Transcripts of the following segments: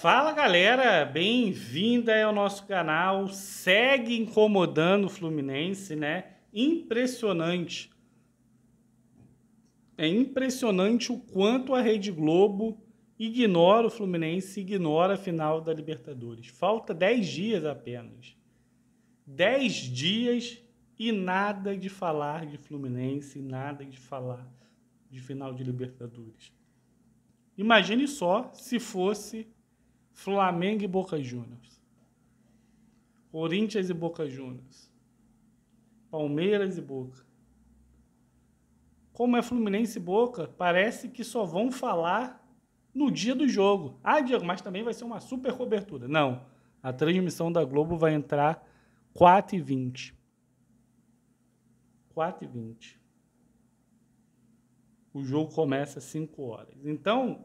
Fala galera, bem-vinda ao nosso canal. Segue incomodando o Fluminense, né? Impressionante. É impressionante o quanto a Rede Globo ignora o Fluminense, ignora a final da Libertadores. Falta 10 dias apenas. 10 dias e nada de falar de Fluminense, nada de falar de final de Libertadores. Imagine só se fosse Flamengo e Boca Juniors. Corinthians e Boca Juniors. Palmeiras e Boca. Como é Fluminense e Boca, parece que só vão falar no dia do jogo. Ah, Diego, mas também vai ser uma super cobertura. Não. A transmissão da Globo vai entrar 4h20. 4h20. O jogo começa às 5 horas. Então,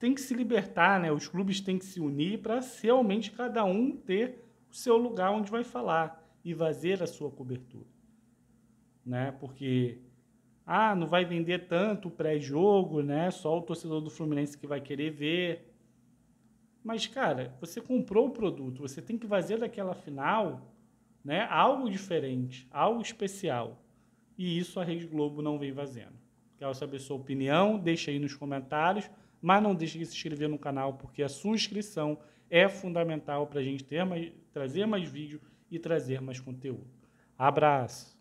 tem que se libertar, né? Os clubes têm que se unir para realmente cada um ter o seu lugar onde vai falar e fazer a sua cobertura, né? Porque ah, não vai vender tanto o pré-jogo, né? Só o torcedor do Fluminense que vai querer ver. Mas cara, você comprou o produto, você tem que fazer daquela final, né? Algo diferente, algo especial. E isso a Rede Globo não vem fazendo. Quero saber sua opinião, deixa aí nos comentários mas não deixe de se inscrever no canal, porque a sua inscrição é fundamental para a gente ter mais, trazer mais vídeo e trazer mais conteúdo. Abraço!